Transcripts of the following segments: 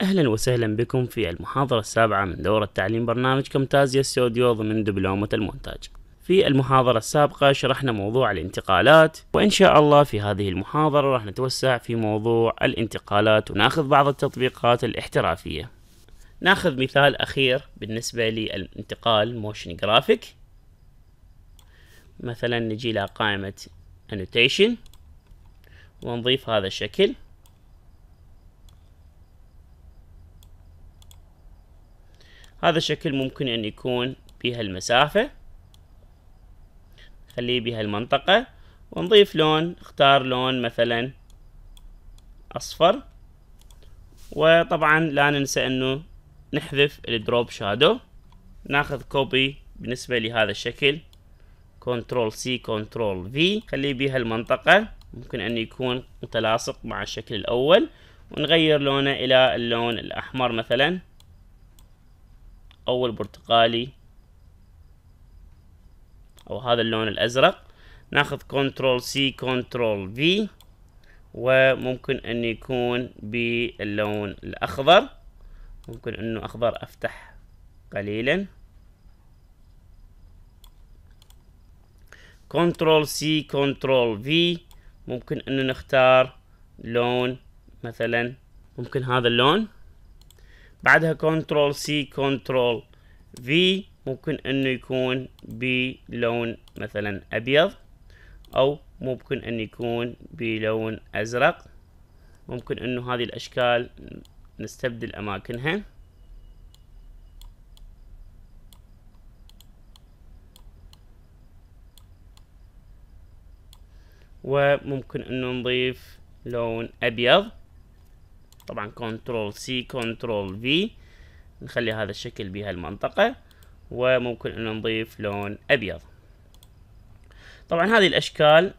أهلا وسهلا بكم في المحاضرة السابعة من دورة تعليم برنامج كمتازيا استوديو ضمن دبلومة المونتاج في المحاضرة السابقة شرحنا موضوع الانتقالات وإن شاء الله في هذه المحاضرة راح نتوسع في موضوع الانتقالات وناخذ بعض التطبيقات الاحترافية ناخذ مثال أخير بالنسبة للانتقال موشن جرافيك مثلا نجي إلى قائمة annotation ونضيف هذا الشكل هذا الشكل ممكن أن يكون بها المسافة خليه بها المنطقة ونضيف لون اختار لون مثلا أصفر وطبعا لا ننسى أنه نحذف الدروب شادو ناخذ كوبي بالنسبة لهذا الشكل كنترول سي كنترول في خليه المنطقة ممكن أن يكون متلاصق مع الشكل الأول ونغير لونه إلى اللون الأحمر مثلا أو البرتقالي أو هذا اللون الأزرق ناخذ كنترول سي كنترول في وممكن أن يكون باللون الأخضر ممكن أنه أخضر أفتح قليلا كنترول سي كنترول في ممكن أنه نختار لون مثلا ممكن هذا اللون بعدها كنترول سي كنترول في ممكن انه يكون بلون مثلا ابيض او ممكن ان يكون بلون ازرق ممكن انه هذه الاشكال نستبدل اماكنها وممكن انه نضيف لون ابيض طبعا كنترول سي كنترول في نخلي هذا الشكل بهالمنطقة وممكن انه نضيف لون ابيض طبعا هذه الاشكال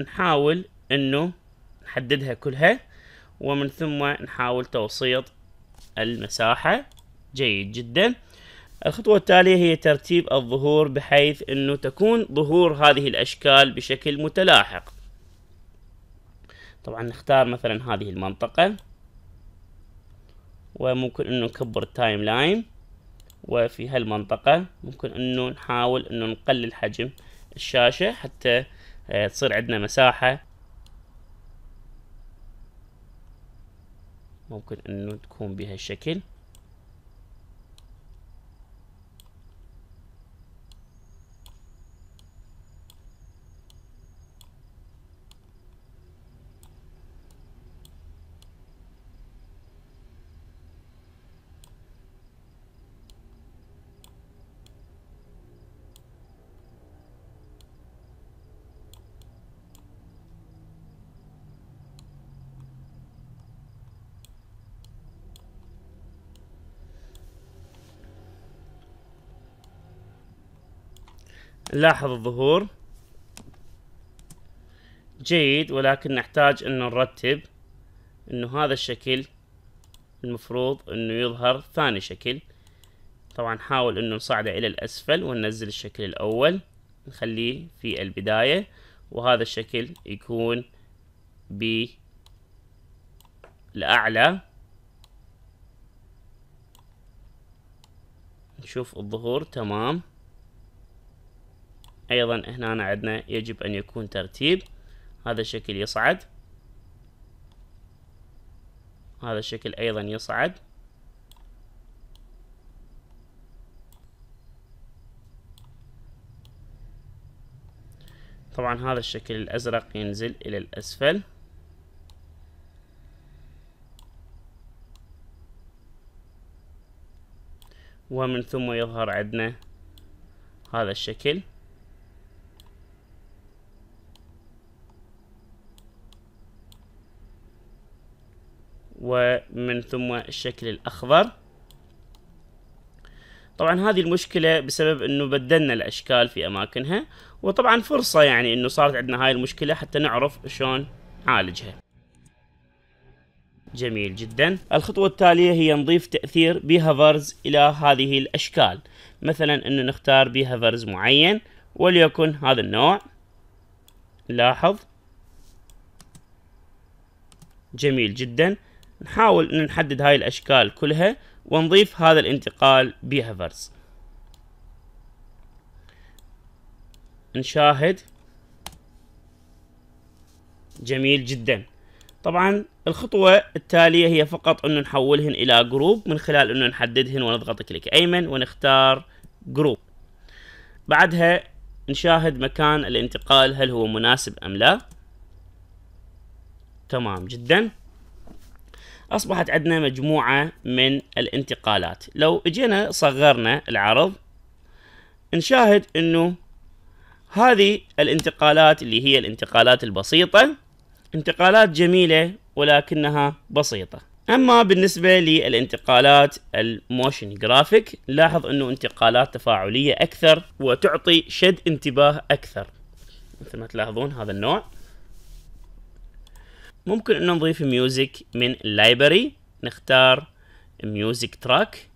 نحاول انه نحددها كلها ومن ثم نحاول توسيط المساحة جيد جدا الخطوة التالية هي ترتيب الظهور بحيث انه تكون ظهور هذه الاشكال بشكل متلاحق طبعا نختار مثلا هذه المنطقة وممكن انه نكبر التايم لاين وفي هالمنطقة ممكن انه نحاول انه نقلل حجم الشاشة حتى آه، تصير عندنا مساحة ممكن انه تكون بهالشكل نلاحظ الظهور جيد ولكن نحتاج انه نرتب انه هذا الشكل المفروض انه يظهر ثاني شكل طبعا نحاول انه نصعده الى الاسفل وننزل الشكل الاول نخليه في البداية وهذا الشكل يكون بالاعلى نشوف الظهور تمام أيضا هنا عندنا يجب أن يكون ترتيب هذا الشكل يصعد هذا الشكل أيضا يصعد طبعا هذا الشكل الأزرق ينزل إلى الأسفل ومن ثم يظهر عندنا هذا الشكل ومن ثم الشكل الأخضر طبعا هذه المشكلة بسبب انه بدلنا الاشكال في اماكنها وطبعا فرصة يعني انه صارت عندنا هاي المشكلة حتى نعرف شلون نعالجها جميل جدا الخطوة التالية هي نضيف تأثير بيهافرز الى هذه الاشكال مثلا انه نختار بيهافرز معين وليكن هذا النوع لاحظ جميل جدا نحاول ان نحدد هاي الاشكال كلها ونضيف هذا الانتقال بهافرز نشاهد جميل جدا طبعا الخطوة التالية هي فقط انه نحولهن الى جروب من خلال انه نحددهن ونضغط كليك ايمن ونختار جروب بعدها نشاهد مكان الانتقال هل هو مناسب ام لا تمام جدا أصبحت عندنا مجموعة من الانتقالات لو اجينا صغرنا العرض نشاهد أنه هذه الانتقالات اللي هي الانتقالات البسيطة انتقالات جميلة ولكنها بسيطة أما بالنسبة للانتقالات الموشن جرافيك لاحظ أنه انتقالات تفاعلية أكثر وتعطي شد انتباه أكثر مثل ما تلاحظون هذا النوع ممكن انه نضيف ميوزك من لايبرري نختار ميوزك تراك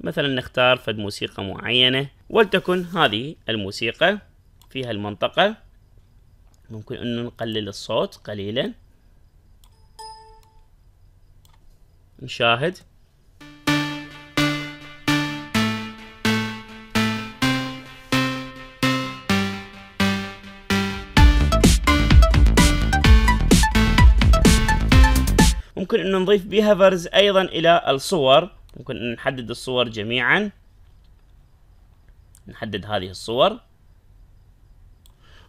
مثلا نختار فد موسيقى معينة ولتكن هذه الموسيقى في هالمنطقة ممكن انه نقلل الصوت قليلا نشاهد ممكن انه نضيف بيهافرز ايضا الى الصور ممكن أن نحدد الصور جميعا نحدد هذه الصور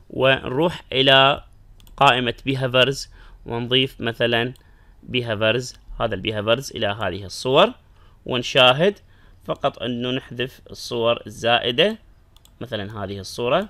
ونروح الى قائمة بيهافرز ونضيف مثلا بيهافرز هذا البيهافرز الى هذه الصور ونشاهد فقط انه نحذف الصور الزائدة مثلا هذه الصورة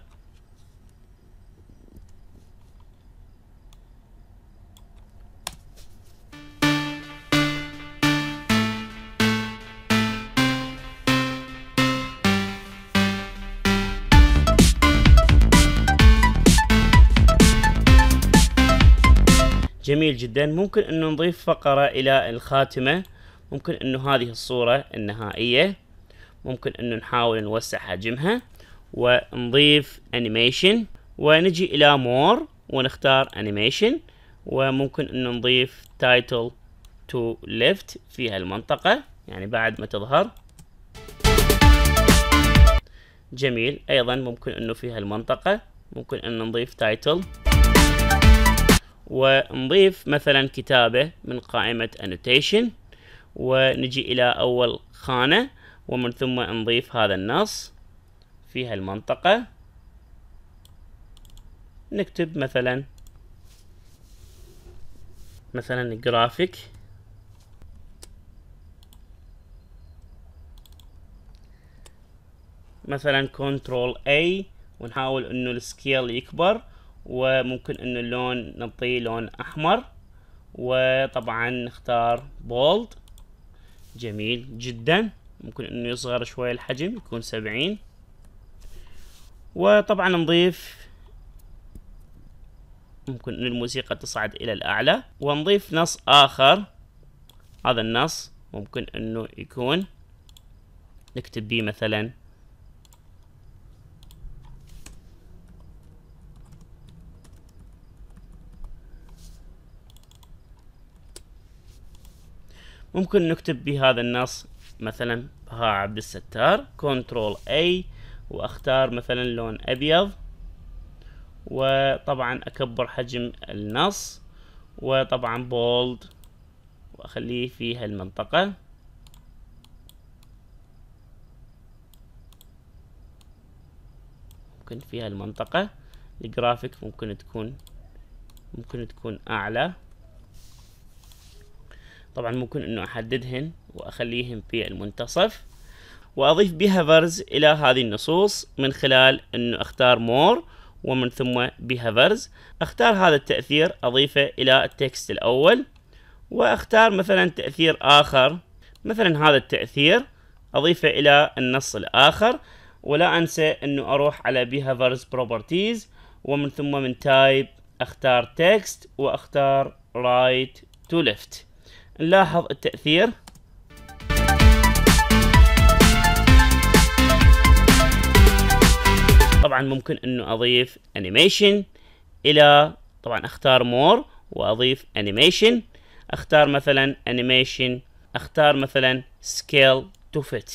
جميل جدا ممكن انه نضيف فقرة الى الخاتمة ممكن انه هذه الصورة النهائية ممكن انه نحاول نوسع حجمها ونضيف انيميشن ونجي الى مور ونختار انيميشن وممكن انه نضيف تايتل تو ليفت في هالمنطقة يعني بعد ما تظهر جميل ايضا ممكن انه في هالمنطقة ممكن انه نضيف تايتل ونضيف مثلا كتابة من قائمة annotation ونجي إلى أول خانة ومن ثم نضيف هذا النص في هالمنطقة نكتب مثلا مثلا graphic مثلا Ctrl A ونحاول انه السكيل يكبر وممكن انه اللون نعطيه لون احمر وطبعا نختار بولد جميل جدا ممكن انه يصغر شوي الحجم يكون سبعين وطبعا نضيف ممكن انه الموسيقى تصعد الى الاعلى ونضيف نص اخر هذا النص ممكن انه يكون نكتب به مثلا ممكن نكتب بهذا النص مثلا بها عبد الستار كنترول اي واختار مثلا لون ابيض وطبعا اكبر حجم النص وطبعا بولد واخليه في هالمنطقة ممكن في هالمنطقة الجرافيك ممكن تكون ممكن تكون اعلى طبعا ممكن انه احددهن واخليهن في المنتصف واضيف بهافرز الى هذه النصوص من خلال انه اختار مور ومن ثم بهافرز اختار هذا التأثير اضيفه الى التكست الاول واختار مثلا تأثير اخر مثلا هذا التأثير اضيفه الى النص الاخر ولا انسى انه اروح على بهافرز بروبرتيز ومن ثم من تايب اختار تكست واختار رايت تو ليفت نلاحظ التأثير طبعا ممكن انه اضيف انيميشن الى طبعا اختار مور واضيف انيميشن اختار مثلا انيميشن اختار مثلا سكيل تو فيت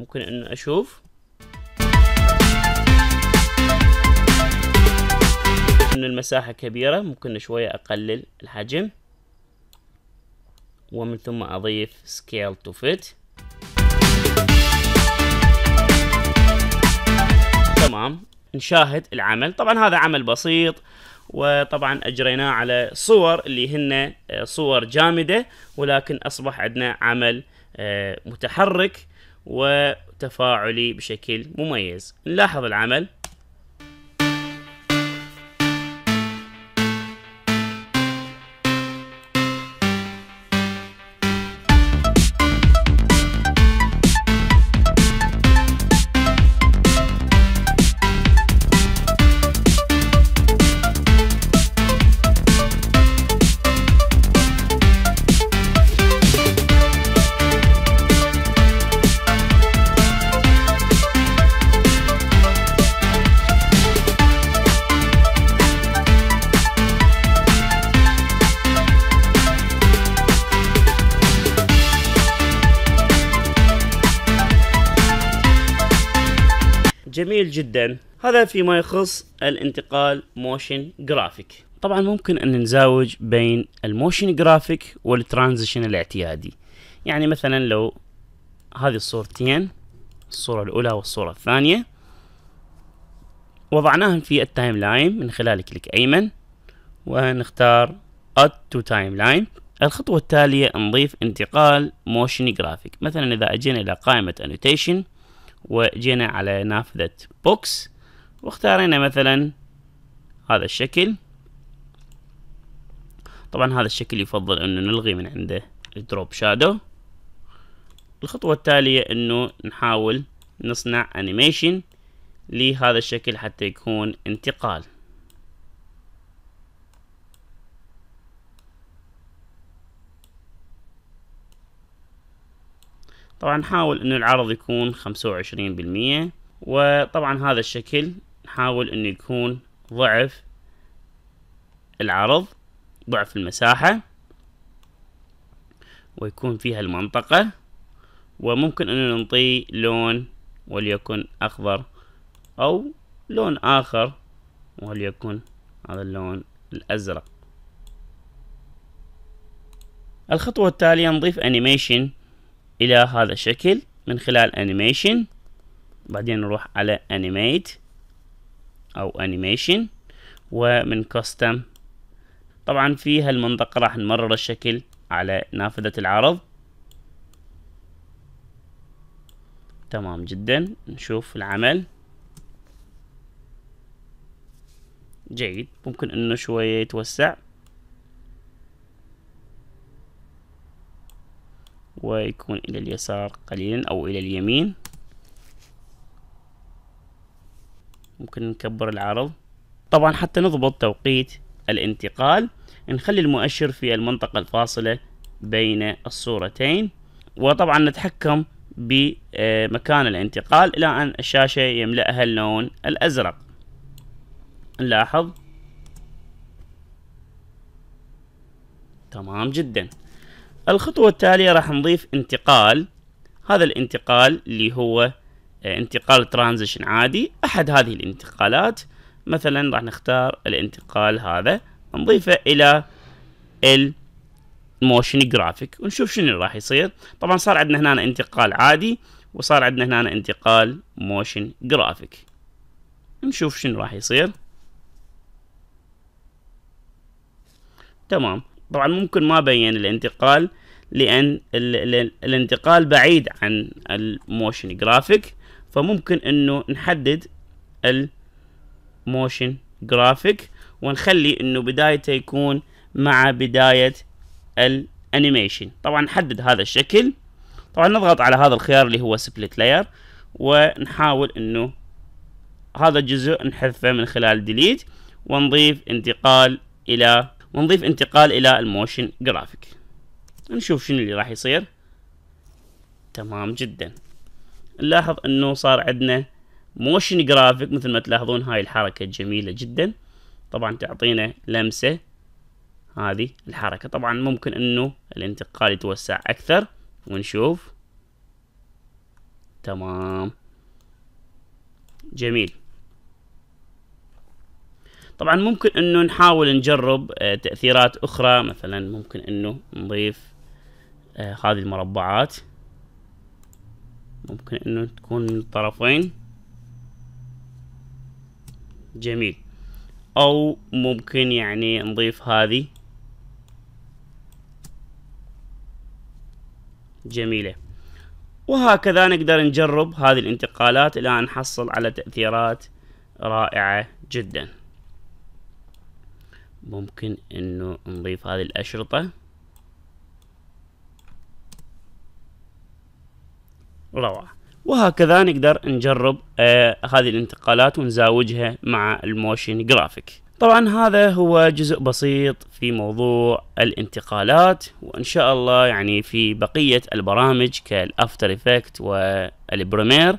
ممكن انه اشوف ان المساحة كبيرة ممكن شوية اقلل الحجم ومن ثم اضيف scale to fit تمام نشاهد العمل طبعا هذا عمل بسيط وطبعا اجريناه على صور اللي هن آه، صور جامدة ولكن اصبح عندنا عمل آه، متحرك وتفاعلي بشكل مميز نلاحظ العمل جميل جدا هذا فيما يخص الانتقال موشن جرافيك طبعا ممكن ان نزاوج بين الموشن جرافيك والترانزيشن الاعتيادي يعني مثلا لو هذه الصورتين الصورة الأولى والصورة الثانية وضعناهم في التايم لاين من خلال كليك أيمن ونختار Add to Timeline الخطوة التالية نضيف انتقال موشن جرافيك مثلا إذا أجينا إلى قائمة Annotation وجينا على نافذة بوكس واختارينا مثلا هذا الشكل طبعا هذا الشكل يفضل انه نلغي من عنده الدروب شادو الخطوة التالية انه نحاول نصنع انيميشن لهذا الشكل حتى يكون انتقال طبعا نحاول انه العرض يكون خمسة وعشرين بالمية وطبعا هذا الشكل نحاول انه يكون ضعف العرض ضعف المساحة ويكون فيها المنطقة وممكن انه نعطيه لون وليكن اخضر او لون اخر وليكن هذا اللون الازرق الخطوة التالية نضيف انيميشن إلى هذا الشكل من خلال أنيميشن بعدين نروح على أنيميت أو أنيميشن ومن كاستم طبعا في هالمنطقة راح نمرر الشكل على نافذة العرض تمام جدا نشوف العمل جيد ممكن انه شوية يتوسع ويكون إلى اليسار قليلا أو إلى اليمين ممكن نكبر العرض طبعا حتى نضبط توقيت الانتقال نخلي المؤشر في المنطقة الفاصلة بين الصورتين وطبعا نتحكم بمكان الانتقال إلى أن الشاشة يملأها اللون الأزرق نلاحظ تمام جدا الخطوة التالية راح نضيف انتقال هذا الانتقال اللي هو آه، انتقال ترانزيشن عادي أحد هذه الانتقالات مثلا راح نختار الانتقال هذا نضيفه إلى الموشن جرافيك ونشوف شنو راح يصير طبعا صار عندنا هنا انتقال عادي وصار عندنا هنا انتقال موشن جرافيك نشوف شنو راح يصير تمام طبعا ممكن ما بين الانتقال لأن الانتقال بعيد عن الموشن جرافيك فممكن انه نحدد الموشن جرافيك ونخلي انه بدايته يكون مع بداية الانيميشن طبعا نحدد هذا الشكل طبعا نضغط على هذا الخيار اللي هو سبليت لاير ونحاول انه هذا الجزء نحذفه من خلال ديليت ونضيف انتقال الى ونضيف انتقال الى الموشن جرافيك نشوف شنو اللي راح يصير تمام جدا نلاحظ انه صار عندنا موشن جرافيك مثل ما تلاحظون هاي الحركة جميلة جدا طبعا تعطينا لمسة هذه الحركة طبعا ممكن انه الانتقال يتوسع اكثر ونشوف تمام جميل طبعا ممكن انه نحاول نجرب آه، تأثيرات اخرى مثلا ممكن انه نضيف آه، هذه المربعات ممكن انه تكون من الطرفين جميل او ممكن يعني نضيف هذه جميلة وهكذا نقدر نجرب هذه الانتقالات الى ان نحصل على تأثيرات رائعة جداً ممكن انه نضيف هذه الاشرطة روعة وهكذا نقدر نجرب آه هذه الانتقالات ونزاوجها مع الموشن جرافيك طبعا هذا هو جزء بسيط في موضوع الانتقالات وان شاء الله يعني في بقية البرامج كالافتر افكت والبريمير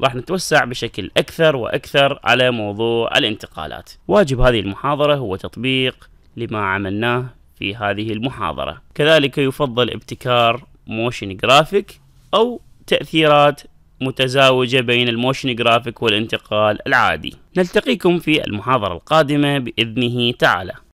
راح نتوسع بشكل اكثر واكثر على موضوع الانتقالات واجب هذه المحاضرة هو تطبيق لما عملناه في هذه المحاضرة كذلك يفضل ابتكار موشن جرافيك او تأثيرات متزاوجة بين الموشن جرافيك والانتقال العادي نلتقيكم في المحاضرة القادمة بإذنه تعالى